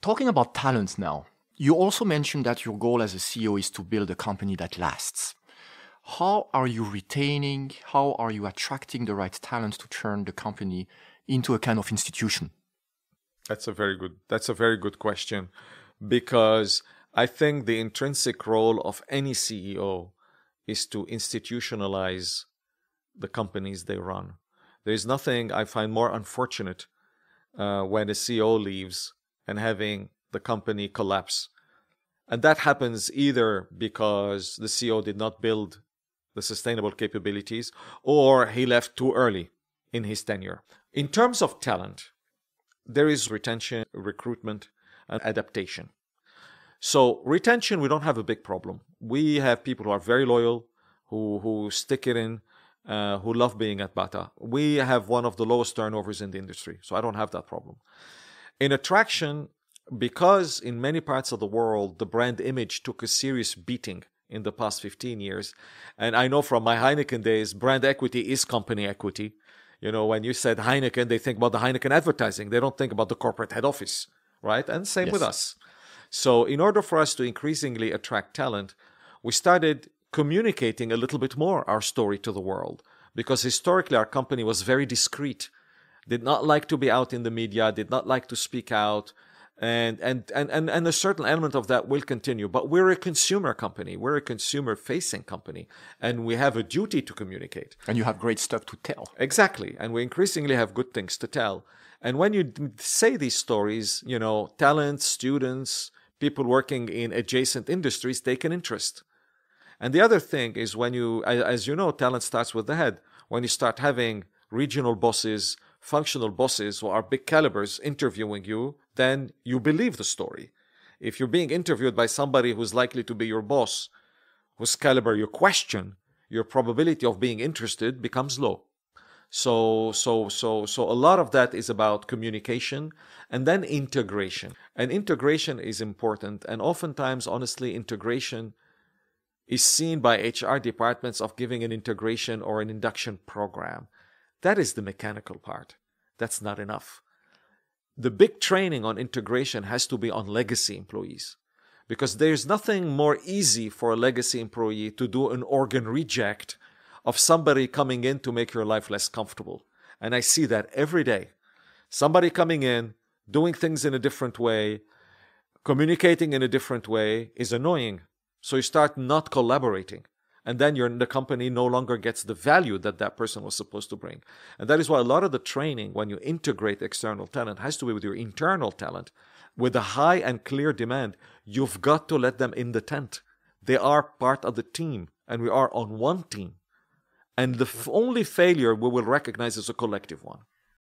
Talking about talent now, you also mentioned that your goal as a CEO is to build a company that lasts. How are you retaining, how are you attracting the right talent to turn the company into a kind of institution? That's a very good that's a very good question because I think the intrinsic role of any CEO is to institutionalize the companies they run. There is nothing I find more unfortunate uh, when a CEO leaves and having the company collapse. And that happens either because the CEO did not build the sustainable capabilities or he left too early in his tenure. In terms of talent, there is retention, recruitment, and adaptation. So, retention, we don't have a big problem. We have people who are very loyal, who, who stick it in, uh, who love being at Bata. We have one of the lowest turnovers in the industry, so I don't have that problem. In attraction, because in many parts of the world the brand image took a serious beating in the past 15 years, and I know from my Heineken days, brand equity is company equity. You know, when you said Heineken, they think about the Heineken advertising, they don't think about the corporate head office, right? And same yes. with us. So, in order for us to increasingly attract talent, we started communicating a little bit more our story to the world because historically our company was very discreet did not like to be out in the media, did not like to speak out. And, and, and, and, and a certain element of that will continue, but we're a consumer company. We're a consumer facing company and we have a duty to communicate. And you have great stuff to tell. Exactly. And we increasingly have good things to tell. And when you say these stories, you know, talent, students, people working in adjacent industries take an interest. And the other thing is when you, as you know, talent starts with the head. When you start having regional bosses, functional bosses who are big calibers interviewing you, then you believe the story. If you're being interviewed by somebody who's likely to be your boss, whose caliber you question, your probability of being interested becomes low. So, so, so, so a lot of that is about communication and then integration. And integration is important. And oftentimes, honestly, integration is seen by HR departments of giving an integration or an induction program. That is the mechanical part. That's not enough. The big training on integration has to be on legacy employees because there's nothing more easy for a legacy employee to do an organ reject of somebody coming in to make your life less comfortable. And I see that every day. Somebody coming in, doing things in a different way, communicating in a different way is annoying. So you start not collaborating and then the company no longer gets the value that that person was supposed to bring and that is why a lot of the training when you integrate external talent has to be with your internal talent with a high and clear demand you've got to let them in the tent they are part of the team and we are on one team and the f- only failure we will recognize is a collective one